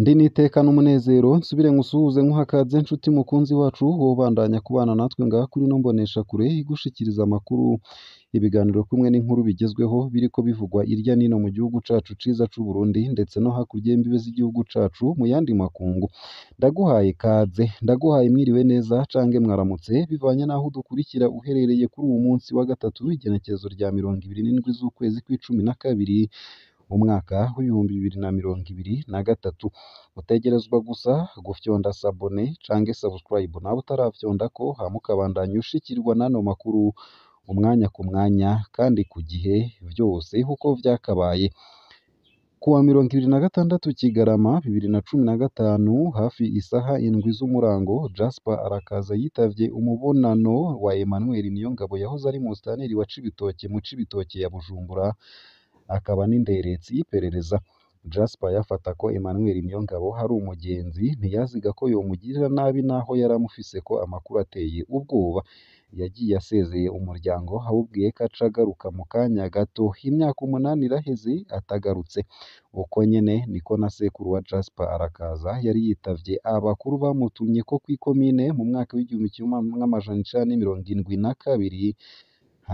Ndi n'iteka n'umunezero nsubire nkusuhuze nkuhakadze nshuti mukunzi wacu wowe ubandanya kubana natwe ngaha kuri ino mboneshakure igushikiriza amakuru. Ibiganiro kumwe n'inkuru bigezweho biriko bivugwa irya n'ino mu gihugu cacu ciza c'u Burundi ndetse no hakurya y'imbibe z'igihugu cacu mu yandi makungu. Ndaguhaye ikaze, ndaguhaye mwiriwe neza cange mwaramutse bivanye n'aho udukurikira uherereye kuri uyu munsi wa gatatu w'igenekerezo rya mirongo ibiri n'indwi z'ukwezi kw'icumi na kabiri. mu mwaka w'ibihumbi bibiri na mirongo ibiri na gatatu utegerezwa gusa gufyonda sabone cange sabusikarayibu nawe utarafyonda ko hama ukabandanya ushikirwa n'ano makuru umwanya ku mwanya kandi ku gihe byose uko byakabaye kuwa mirongo ibiri na gatandatu Kigarama bibiri na cumi na gatanu hafi isaha indwi z'umurango Jasper arakaza yitabye umubonano wa Emmanuel Niyongabo yahoze ari musitanteri wa Cibitoke mu Cibitoke ya Bujumbura akaba n'inderetsi y'iperereza Jasper yafata ko Emmanuel Niyongabo hari umugenzi ntiyaziga ko yomugirira nabi n'aho yari amufise ko amakuru ateye ubwoba yagiye asezeye umuryango awubwiye ko aca agaruka mu kanya gato imyaka umunani iraheze atagarutse uko nyine niko na sekuru wa Jasper arakaza yari yitabye abakuru bamutumyeko kw'ikomine mu mwaka w'igihumbi kimwe n'amajana icenda na mirongo indwi na kabiri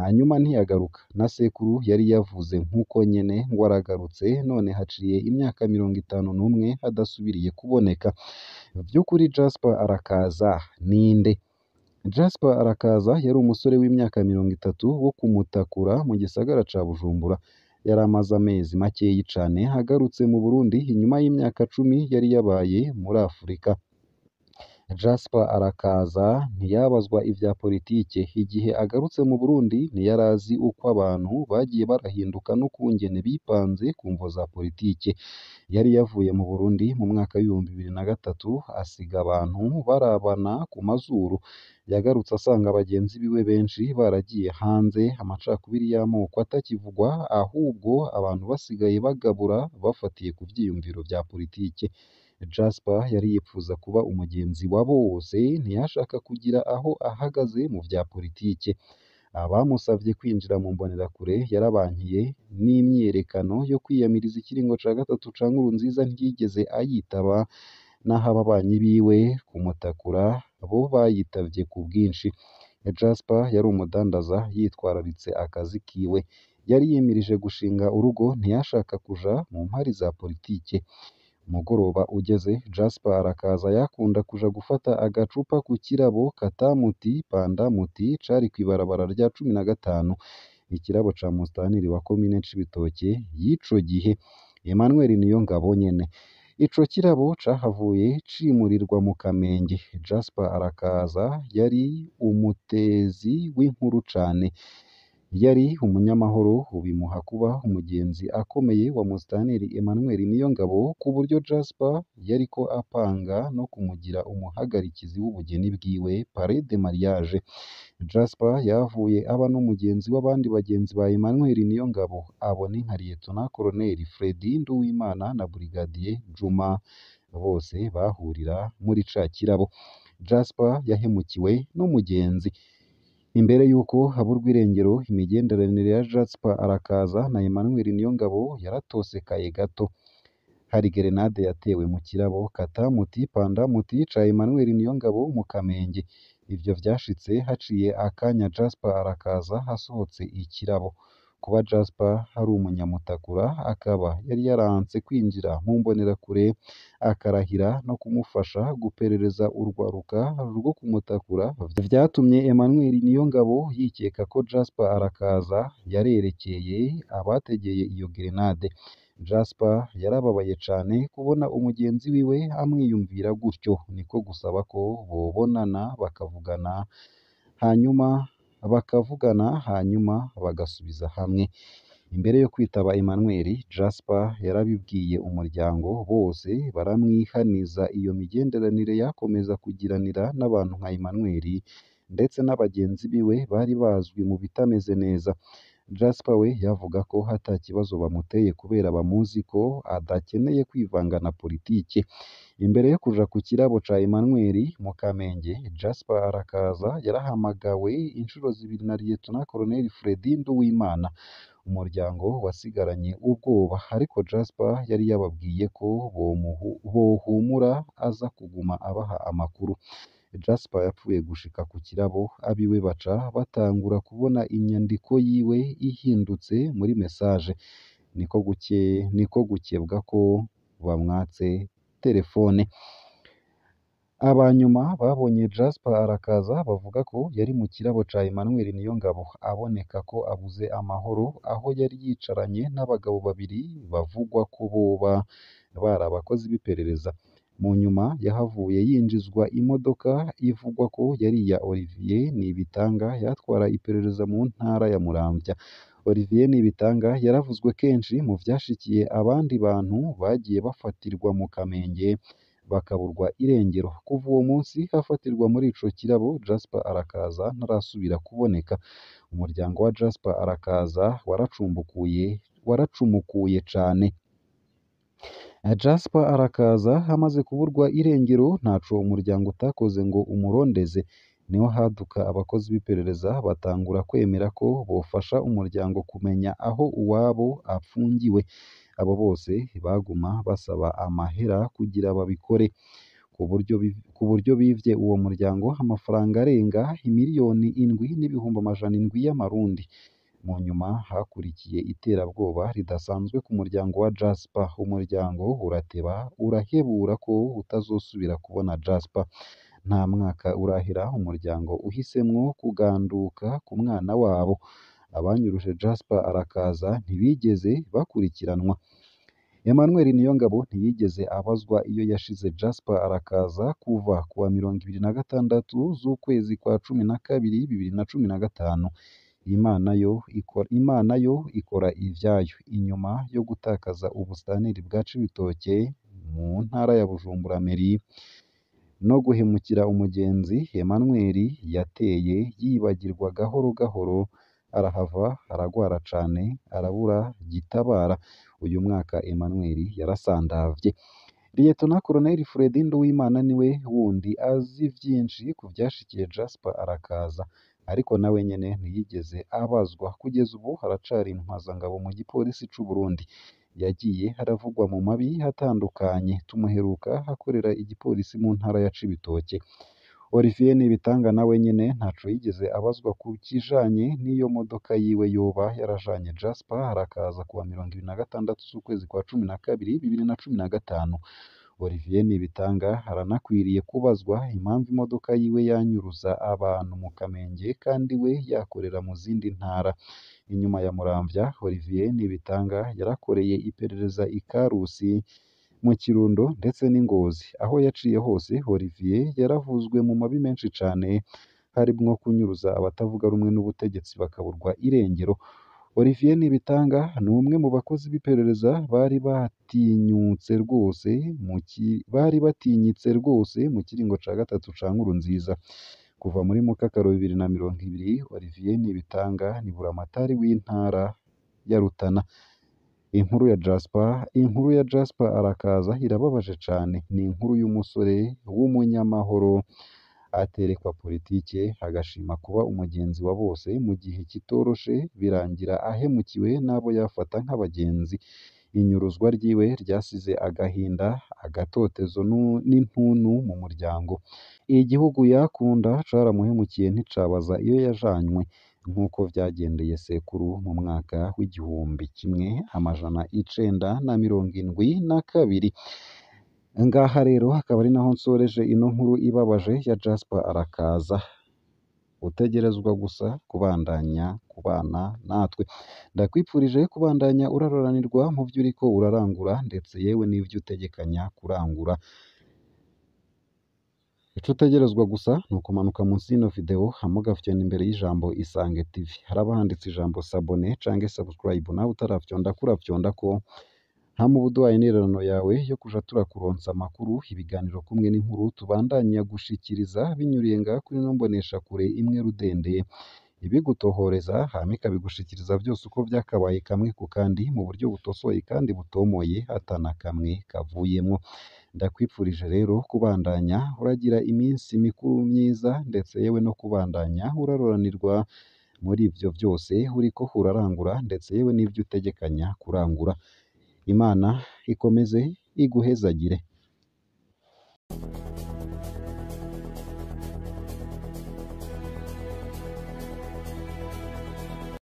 hanyuma ntiyagaruka, na sekuru yari yavuze nk'uko nyene ngo aragarutse, none haciye imyaka mirongo itanu n'umwe adasubiriye kuboneka, by’ukuri Jasper arakaza ninde? Jasper Arakaza yari umusore w'imyaka mirongo itatu wo kumutakura mu gisagara ca Bujumbura yari amaze amezi makeyi cane agarutse mu Burundi inyuma y'imyaka cumi yari yabaye muri Afurika Jasper arakaza ntiyabazwa ibya politiki igihe agarutse mu Burundi ntiyari azi uko abantu bagiye barahinduka n'ukungene bipanze ku mvo za politiki yari yavuye mu Burundi mu mwaka w'ibihumbi bibiri na gatatu asiga abantu barabana ku mazuru yagarutse asanga bagenzi biwe benshi baragiye hanze amacakubiri y'amoko atakivugwa ahubwo abantu basigaye bagabura bafatiye ku byiyumviro bya politiki Jasper yari yifuza kuba umugenzi wa bose, ntiyashaka kugira aho ahagaze mu bya politiki. Abamusabye kwinjira mu mbonerakure yarabankiye n'imyiyerekano yo kwiyamiriza ikiringo ca gatatu ca nziza ntiyigeze ayitaba, naho ababanyi biwe kumutakura bo bayitabye ku bwinshi. Jasper yari umudandaza yitwararitse akazi kiwe. Yari yimirije gushinga urugo, ntiyashaka kuja mu mpari za politike. Umugoroba ugeze Jasper arakaza yakunda kuja gufata agacupa ku kirabo kata Panda muti cari kw'ibarabara rya cumi na gatanu ikirabo ca Mustaniri wa komine Cibitoke y'ico gihe Emmanuel Niyo Niyongabo nyene ico kirabo cahavuye cimurirwa mu Kamenge Jasper Arakaza yari umutezi w'inkuru cane Yari umunyamahoro bimuha kuba umugenzi akomeye wa Musitanteri Emmanuel Niyongabo ku buryo Jasper yari ko apanga no kumugira umuhagarikizi w'ubugeni bwiwe (Parrain de mariage) Jasper yavuye aba n'umugenzi w'abandi bagenzi ba Emmanuel Niyongabo abone nka na Col Fred Nduwimana na Brigadier Juma bose bahurira muri ca kirabo Jasper yahemukiwe n'umugenzi Imbere y'uko habura irengero, imigenderanire ya Jasper Arakaza na Emmanuel Niyongabo yaratosekaye gato. Hari gerenade yatewe mu kirabo, Katamuti, Pandamuti, Ca-Emmanuel Niyongabo mu kamenge. Ibyo byashitse haciye akanya Jasper Arakaza hasohotse ikirabo. Kuba Jasper hari umunyamutakura akaba yari yaranze kwinjira mu mbonerakure akarahira no kumufasha guperereza urwaruka rwo kumutakura byatumye Emmanuel Niyongabo yikeka ko Jasper Arakaza yarerekeye abategeye iyo Grenade. Jasper yarababaye cyane kubona umugenzi wiwe amwiyumvira gutyo niko gusaba ko bobonana bakavugana hanyuma bakavugana hanyuma bagasubiza hamwe mbere yo kwitaba Emmanuel Jasper yarabibwiye umuryango bose baramwihaniza iyo migenderanire yakomeza kugiranira n'abantu nka Emmanuel ndetse n’abagenzi biwe bari bazwi mu bitameze neza Jasper we yavuga ko ata kibazo bamuteye kubera bamuzi ko adakeneye kwivanga na politiki imbere yo kuja ku kirabo ca Emmanuel Mukamenge Jasper Arakaza yarahamagawe inshuro zibiri na Lt Col Fred Nduwimana umuryango wasigaranye ubwoba ariko Jasper yari yababwiye ko bohumura aza kuguma abaha amakuru Jasper yapfuye gushika ku kirabo abiwe baca batangura kubona inyandiko yiwe ihindutse muri message niko niko gukebwa ko bamwatse telefone Aba nyuma babonye Jasper arakaza bavuga ko yari mu kirabo ca Emmanuel Niyongabo aboneka ko abuze amahoro aho yari yicaranye n'abagabo babiri bavugwa ko boba bari abakozi b'iperereza mu nyuma yahavuye yinjizwa imodoka ivugwa ko yari iya Olivier Nibitanga yatwara iperereza mu ntara ya Muramvya Olivier Nibitanga yaravuzwe kenshi mu byashikiye abandi bantu bagiye bafatirwa mu Kamenge bakaburwa irengero kuva uwo munsi hafatirwa muri ico kirabo Jasper arakaza ntarasubira kuboneka umuryango wa Jasper arakaza waracumbukuye waracumukuye cane Jasper arakaza hamaze kuburwa irengero ntaco umuryango utakoze ngo umurondeze niho haduka abakozi b'iperereza batangura kwemera ko bofasha umuryango kumenya aho uwabo afungiwe abo bose baguma basaba amahera kugira babikore ku buryo bivye uwo muryango amafaranga arenga imiliyoni indwi n'ibihumbi amajana indwi y'amarundi Mu nyuma hakurikiye iterabwoba ridasanzwe ku muryango wa Jasper. Umuryango urateba urahebura ko utazosubira kubona Jasper. Nta mwaka urahera umuryango uhisemo kuganduka ku mwana wabo. Abanyuruje Jasper arakaza ntibigeze bakurikiranwa. Emmanuel Niyongabo ntiyigeze abazwa iyo yashize Jasper arakaza kuva kuwa mirongo ibiri na gatandatu z'ukwezi kwa cumi na kabiri bibiri na cumi na gatanu. Imana yo ikora, Imana yo ikora ibyayo. Inyuma yo gutakaza ubuziranenge bwa Cibitoke mu ntara ya Bujumbura Mairie no guhemukira umugenzi Emmanuel yateye yibagirwa gahoro gahoro arahava aragwara cane arabura gitabara uyu mwaka Emmanuel yarasandavye Liyetona Koloneli Fred Nduwimana niwe wundi azi byinshi ku vyashikiye Jasper arakaza ariko nawe nyine ntiyigeze abazwa kugeza ubu haracari intwazangabo mu gipolisi cy'u Burundi yagiye haravugwa mu mabi hatandukanye tumuheruka hakorera igipolisi mu ntara ya Cibitoke Olivier ibitanga nawe nyine ntaco yigeze abazwa ku kijanye n'iyo modoka yiwe yoba yarajanye Jasper harakaza kuwa mirongo ibiri na gatandatu z'ukwezi kwa cumi na kabiri bibiri na cumi na gatanu Olivier Nibitanga aranakwiriye kubazwa impamvu imodoka yiwe yanyuruza abantu mu Kamenge kandi we yakorera mu zindi ntara inyuma ya Muramvya Olivier Nibitanga yarakoreye iperereza i Karusi mu Kirundo ndetse n’ingozi aho yaciye hose Olivier yaravuzwe mu mabi menshi cyane harimwo kunyuruza abatavuga rumwe n'ubutegetsi bakaburwa irengero Olivier Nibitanga ni umwe mu bakozi b'iperereza bari batinyutse rwose mu bari batinyitse rwose mu kiringo cya gatatu ca Nkurunziza kuva muri Mukakaro bibiri na mirongo ibiri Olivier Nibitanga ni Buramatari w'Intara ya Rutana Inkuru ya Jasper Inkuru ya Jasper Arakaza irababaje cyane ni inkuru y'umusore w'umunyamahoro aterekwa politike agashima kuba umugenzi wa bose mu gihe kitoroshe birangira ahemukiwe n'abo yafata nk'abagenzi inyuruzwa ryiwe ryasize agahinda agatotezo n'intuntu mu muryango igihugu yakunda caramuhemukiye nticabaza iyo yajanywe nk'uko byagendeye sekuru mu mwaka w'igihumbi kimwe amajana icyenda na mirongo indwi na kabiri Aha ngaha rero hakaba ari naho nsoreje ino nkuru ibabaje ya Jasper arakaza, utegerezwa gusa kubandanya kubana natwe, ndakwifurije kubandanya uraroranirwa mu byo uriko urarangura ndetse yewe n'ibyo utegekanya kurangura, ico utegerezwa gusa ni ukumanuka munsi y'ino videwo hama imbere y'ijambo Isange TV, haraba handitse ijambo sabone cange sabusikarayibe, nawe utarafyonda ko, nta mubudwanirano yawe yo kuja turakuronsa amakuru, ibiganiro kumwe n'inkuru tubandanya gushikiriza binyurenga kuri no mbonesha kure imwe Rudende, ibigutohoreza hama ikabigushikiriza byose uko byakabaye kamwe ku kandi mu buryo butosoye kandi butomoye hatana kamwe kavuyemo Ndakwipfurije rero kubandanya uragira iminsi mikuru myiza ndetse yewe no kubandanya uraroranirwa muri ivyo vyose ko urarangura ndetse yewe n’ibyo utegekanya kurangura. imana ikomeze iguhezagire